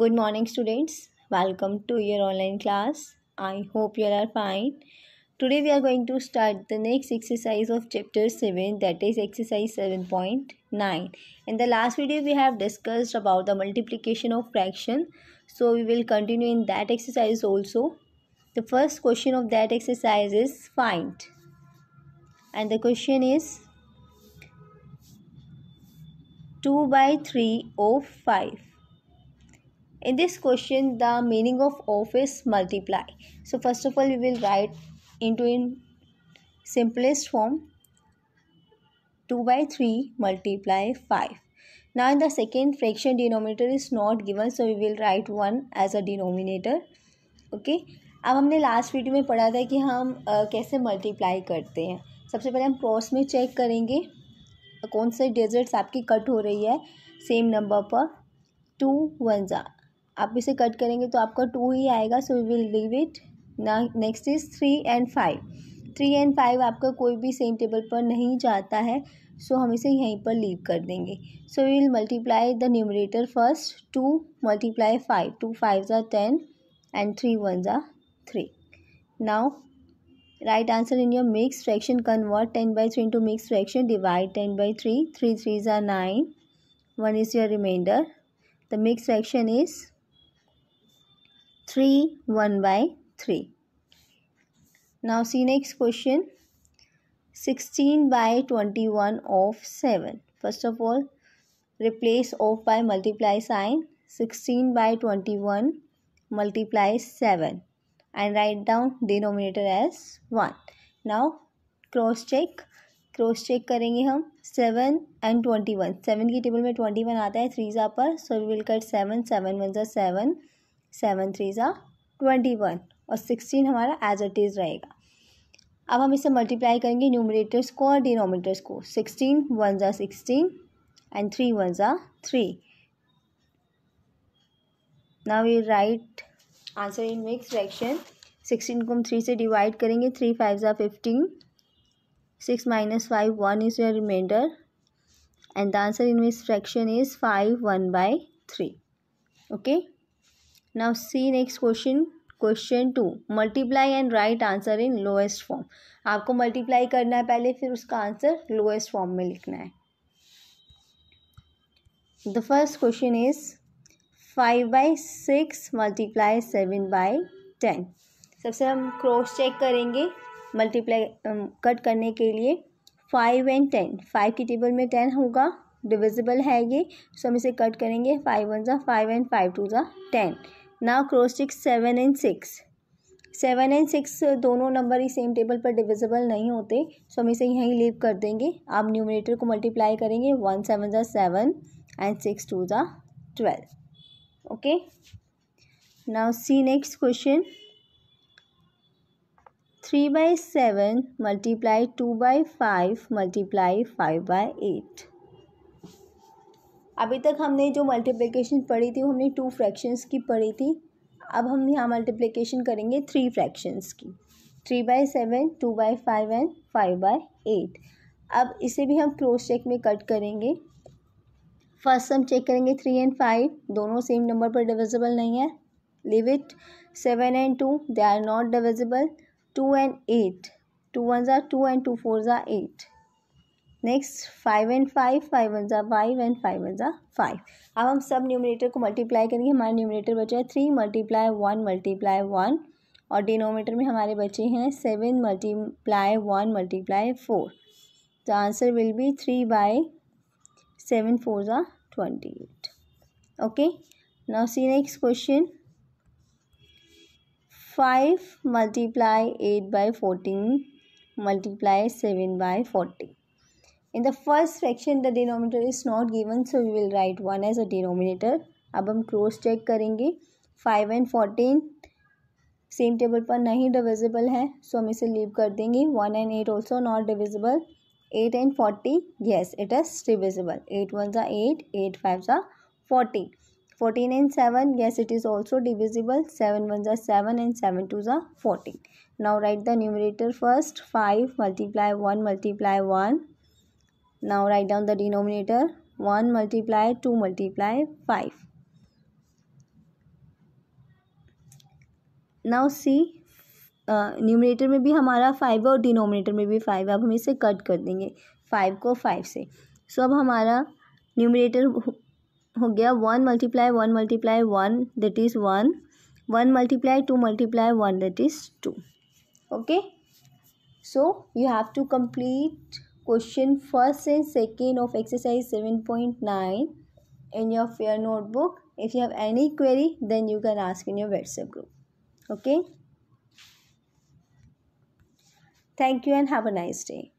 good morning students welcome to your online class i hope you are fine today we are going to start the next exercise of chapter 7 that is exercise 7.9 in the last video we have discussed about the multiplication of fraction so we will continue in that exercise also the first question of that exercise is find and the question is 2 by 3 of 5 in this question the meaning of off is multiply so first of all we will write into in simplest form 2 by 3 multiply 5 now in the second fraction denominator is not given so we will write 1 as a denominator okay अब हमने last video में पढ़ा था कि हम आ, कैसे multiply करते हैं सबसे पहले हम क्रॉस में चेक करेंगे कौन से डिजिट्स आपकी कट हो रही है सेम नंबर पर टू वन ज़ा आप इसे कट करेंगे तो आपका टू ही आएगा so we will leave it ना next is three and five three and five आपका कोई भी सेम टेबल पर नहीं जाता है सो so हम इसे यहीं पर लीव कर देंगे so we will multiply the numerator first two multiply five two five ज़ा टेन एंड थ्री वन ज़ा three now right answer in your mix fraction convert ten by three into mix fraction divide ten by three three three ज़ा nine one is your reminder the mix fraction is 3 1 by 3 now see next question 16 by 21 of 7 first of all replace of by multiply sign 16 by 21 multiply 7 and write down denominator as 1 now cross check. Cross check करेंगे हम seven and twenty-one. Seven seven की table में twenty one आता है three ज़ा पर so we will 7 seven seven one seven three ज़ा twenty one और सिक्सटीन हमारा एज इट इज़ रहेगा अब हम इसे मल्टीप्लाई करेंगे न्यूमिनेटर्स को और डिनोमिनेटर्स को सिक्सटीन वन ज़ा सिक्सटीन एंड थ्री वन ज़ा three now you right answer in mix fraction sixteen को हम थ्री से डिवाइड करेंगे थ्री फाइव ज़ा fifteen six minus five one is your reminder and the answer in this fraction is five one by three okay now see next question question two multiply and right answer in lowest form आपको multiply करना है पहले फिर उसका answer lowest form में लिखना है the first question is five by six multiply seven by ten सबसे हम क्रॉस चेक करेंगे मल्टीप्लाई कट um, करने के लिए फाइव एंड टेन फाइव की टेबल में टेन होगा डिविजिबल है ये सो हम इसे कट करेंगे फाइव वन ज़ा फाइव एंड फाइव टू ज़ा ten now cross stick seven and six seven and six दोनों नंबर ही सेम टेबल पर डिविजिबल नहीं होते सो हम इसे यहीं लीव कर देंगे आप न्यूमिनेटर को मल्टीप्लाई करेंगे वन सेवन ज़ा सेवन एंड सिक्स टू ज़ा twelve okay now see next question three by seven multiply two by five multiply five by eight अभी तक हमने जो मल्टीप्लिकेशन पढ़ी थी वो हमने टू फ्रैक्शंस की पढ़ी थी अब हम यहाँ मल्टीप्लिकेशन करेंगे थ्री फ्रैक्शंस की three by seven two by five and five by eight अब इसे भी हम क्लोज चेक में कट करेंगे फर्स्ट हम चेक करेंगे थ्री एंड फाइव दोनों सेम नंबर पर डिविजिबल नहीं है leave it seven and two they are not divisible two and eight two one ज़ा टू एंड टू फोर ज़ा eight next five and five five one ज़ा five and five one ज़ा five अब हम सब numerator को multiply करेंगे हमारे न्यूमिनेटर बचे हैं three multiply one multiply one और डिनोमीटर में हमारे बचे हैं seven multiply one multiply four the answer will be three by seven four ज़ा twenty eight okay now see next question five multiply eight by fourteen multiply seven by fourteen In the first fraction, the denominator is not given, so we will write 1 as a denominator. Now we cross check 5 and 14. Same table पर नहीं divisible है, so हम इसे leave कर देंगे. One and eight also not divisible. Eight and forty, yes, it is divisible. Eight ones are eight, eight fives are forty. Fourteen and seven, yes, it is also divisible. Seven ones are seven and seven twos are fourteen. Now write the numerator first. Five multiply one multiply one. now write down the denominator 1 multiply 2 multiply 5 now see numerator uh, में भी हमारा five है और denominator में भी five है अब हम इसे कट कर देंगे फाइव को फाइव से सो so, अब हमारा न्यूमिनेटर हो गया one multiply one multiply one that is one one multiply two multiply one that is two okay so you have to complete question first and second of exercise 7.9 in your fair notebook if you have any query then you can ask in your whatsapp group okay thank you and have a nice day